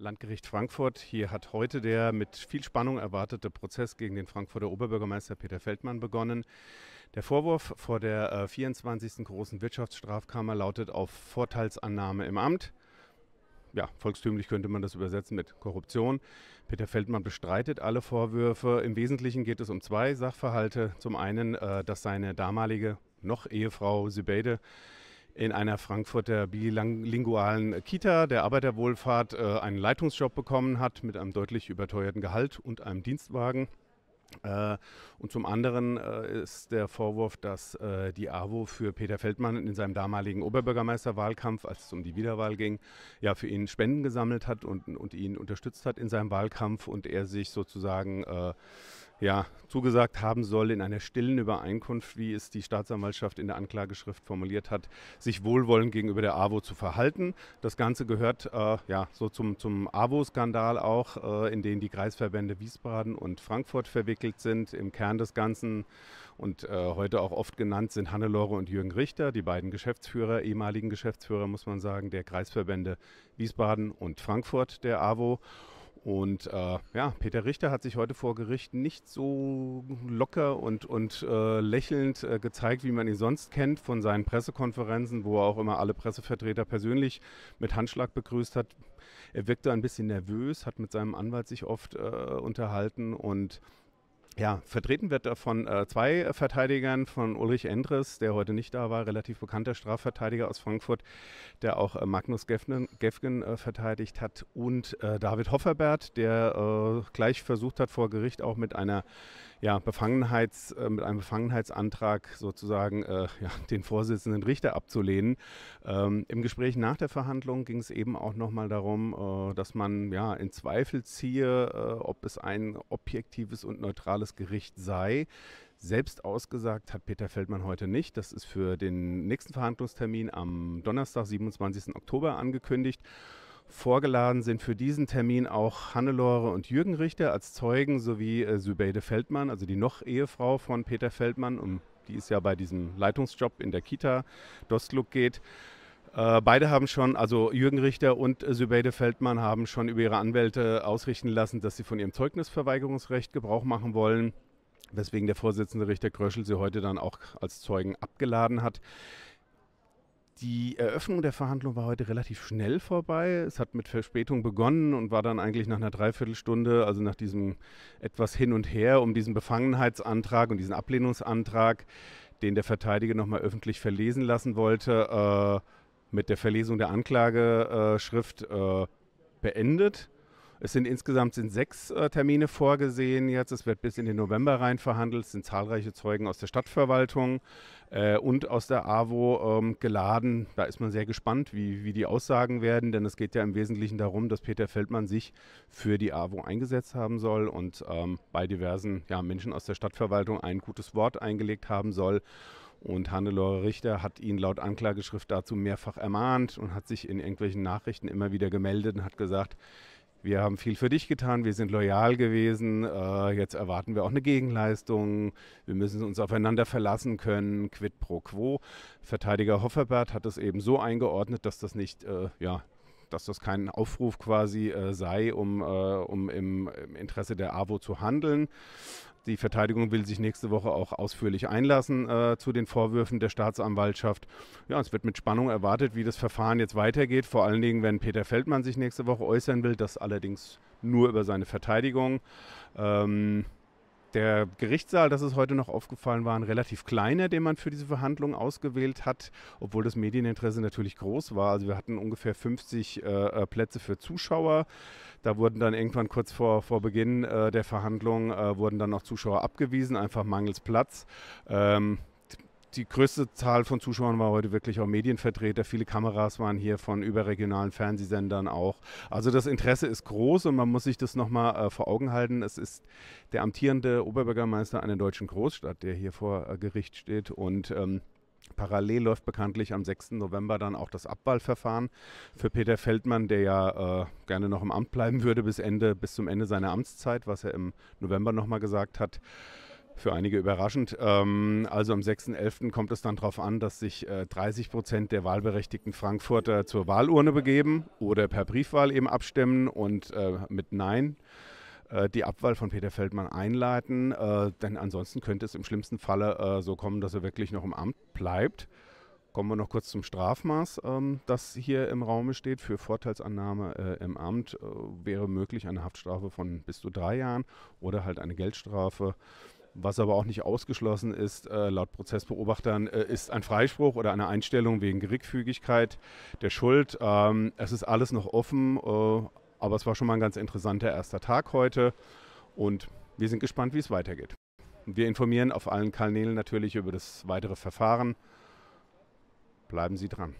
Landgericht Frankfurt. Hier hat heute der mit viel Spannung erwartete Prozess gegen den Frankfurter Oberbürgermeister Peter Feldmann begonnen. Der Vorwurf vor der 24. Äh, großen Wirtschaftsstrafkammer lautet auf Vorteilsannahme im Amt. Ja, volkstümlich könnte man das übersetzen mit Korruption. Peter Feldmann bestreitet alle Vorwürfe. Im Wesentlichen geht es um zwei Sachverhalte. Zum einen, äh, dass seine damalige noch Ehefrau Sübeide in einer Frankfurter bilingualen Kita der Arbeiterwohlfahrt äh, einen Leitungsjob bekommen hat mit einem deutlich überteuerten Gehalt und einem Dienstwagen. Äh, und zum anderen äh, ist der Vorwurf, dass äh, die AWO für Peter Feldmann in seinem damaligen Oberbürgermeisterwahlkampf, als es um die Wiederwahl ging, ja für ihn Spenden gesammelt hat und, und ihn unterstützt hat in seinem Wahlkampf und er sich sozusagen ja, zugesagt haben soll, in einer stillen Übereinkunft, wie es die Staatsanwaltschaft in der Anklageschrift formuliert hat, sich wohlwollend gegenüber der AWO zu verhalten. Das Ganze gehört äh, ja, so zum, zum AWO-Skandal auch, äh, in den die Kreisverbände Wiesbaden und Frankfurt verwickelt beschäftigt sind im Kern des Ganzen und äh, heute auch oft genannt sind Hannelore und Jürgen Richter, die beiden Geschäftsführer, ehemaligen Geschäftsführer, muss man sagen, der Kreisverbände Wiesbaden und Frankfurt, der AWO. Und äh, ja, Peter Richter hat sich heute vor Gericht nicht so locker und, und äh, lächelnd äh, gezeigt, wie man ihn sonst kennt von seinen Pressekonferenzen, wo er auch immer alle Pressevertreter persönlich mit Handschlag begrüßt hat. Er wirkte ein bisschen nervös, hat mit seinem Anwalt sich oft äh, unterhalten und ja, vertreten wird er von äh, zwei Verteidigern, von Ulrich Endres, der heute nicht da war, relativ bekannter Strafverteidiger aus Frankfurt, der auch äh, Magnus Gefgen, äh, verteidigt hat, und äh, David Hofferbert, der äh, gleich versucht hat, vor Gericht auch mit einer ja, Befangenheits, äh, mit einem Befangenheitsantrag sozusagen ja, den Vorsitzenden Richter abzulehnen. Ähm, Im Gespräch nach der Verhandlung ging es eben auch nochmal darum, dass man ja in Zweifel ziehe, ob es ein objektives und neutrales das Gericht sei. Selbst ausgesagt hat Peter Feldmann heute nicht. Das ist für den nächsten Verhandlungstermin am Donnerstag, 27. Oktober angekündigt. Vorgeladen sind für diesen Termin auch Hannelore und Jürgen Richter als Zeugen sowie äh, Sübeide Feldmann, also die noch Ehefrau von Peter Feldmann, um die es ja bei diesem Leitungsjob in der Kita Dostluk geht. Äh, beide haben schon, also Jürgen Richter und äh, Sybede Feldmann haben schon über ihre Anwälte ausrichten lassen, dass sie von ihrem Zeugnisverweigerungsrecht Gebrauch machen wollen, weswegen der Vorsitzende Richter Kröschel sie heute dann auch als Zeugen abgeladen hat. Die Eröffnung der Verhandlung war heute relativ schnell vorbei. Es hat mit Verspätung begonnen und war dann eigentlich nach einer Dreiviertelstunde, also nach diesem etwas hin und her um diesen Befangenheitsantrag und diesen Ablehnungsantrag, den der Verteidiger nochmal öffentlich verlesen lassen wollte, äh, mit der Verlesung der Anklageschrift äh, beendet. Es sind insgesamt sind sechs äh, Termine vorgesehen jetzt. Es wird bis in den November rein verhandelt. Es sind zahlreiche Zeugen aus der Stadtverwaltung äh, und aus der AWO ähm, geladen. Da ist man sehr gespannt, wie, wie die Aussagen werden, denn es geht ja im Wesentlichen darum, dass Peter Feldmann sich für die AWO eingesetzt haben soll und ähm, bei diversen ja, Menschen aus der Stadtverwaltung ein gutes Wort eingelegt haben soll. Und Hannelore Richter hat ihn laut Anklageschrift dazu mehrfach ermahnt und hat sich in irgendwelchen Nachrichten immer wieder gemeldet und hat gesagt, wir haben viel für dich getan, wir sind loyal gewesen, äh, jetzt erwarten wir auch eine Gegenleistung, wir müssen uns aufeinander verlassen können, quid pro quo. Verteidiger Hofferbert hat es eben so eingeordnet, dass das nicht äh, ja, dass das kein Aufruf quasi äh, sei, um, äh, um im, im Interesse der AWO zu handeln. Die Verteidigung will sich nächste Woche auch ausführlich einlassen äh, zu den Vorwürfen der Staatsanwaltschaft. Ja, es wird mit Spannung erwartet, wie das Verfahren jetzt weitergeht. Vor allen Dingen, wenn Peter Feldmann sich nächste Woche äußern will, das allerdings nur über seine Verteidigung. Ähm, der Gerichtssaal, das ist heute noch aufgefallen, war ein relativ kleiner, den man für diese Verhandlung ausgewählt hat, obwohl das Medieninteresse natürlich groß war. Also wir hatten ungefähr 50 äh, äh, Plätze für Zuschauer. Da wurden dann irgendwann kurz vor, vor Beginn äh, der Verhandlung äh, wurden dann noch Zuschauer abgewiesen, einfach mangels Platz. Ähm, die größte Zahl von Zuschauern war heute wirklich auch Medienvertreter. Viele Kameras waren hier von überregionalen Fernsehsendern auch. Also das Interesse ist groß und man muss sich das nochmal äh, vor Augen halten. Es ist der amtierende Oberbürgermeister einer deutschen Großstadt, der hier vor äh, Gericht steht und ähm, Parallel läuft bekanntlich am 6. November dann auch das Abwahlverfahren für Peter Feldmann, der ja äh, gerne noch im Amt bleiben würde bis Ende, bis zum Ende seiner Amtszeit, was er im November nochmal gesagt hat für einige überraschend. Ähm, also am 6.11. kommt es dann darauf an, dass sich äh, 30 Prozent der wahlberechtigten Frankfurter zur Wahlurne begeben oder per Briefwahl eben abstimmen und äh, mit Nein äh, die Abwahl von Peter Feldmann einleiten. Äh, denn ansonsten könnte es im schlimmsten Falle äh, so kommen, dass er wirklich noch im Amt bleibt. Kommen wir noch kurz zum Strafmaß, ähm, das hier im Raum steht. Für Vorteilsannahme im Amt wäre möglich eine Haftstrafe von bis zu drei Jahren oder halt eine Geldstrafe was aber auch nicht ausgeschlossen ist, äh, laut Prozessbeobachtern, äh, ist ein Freispruch oder eine Einstellung wegen Geringfügigkeit der Schuld. Ähm, es ist alles noch offen, äh, aber es war schon mal ein ganz interessanter erster Tag heute und wir sind gespannt, wie es weitergeht. Wir informieren auf allen Kanälen natürlich über das weitere Verfahren. Bleiben Sie dran.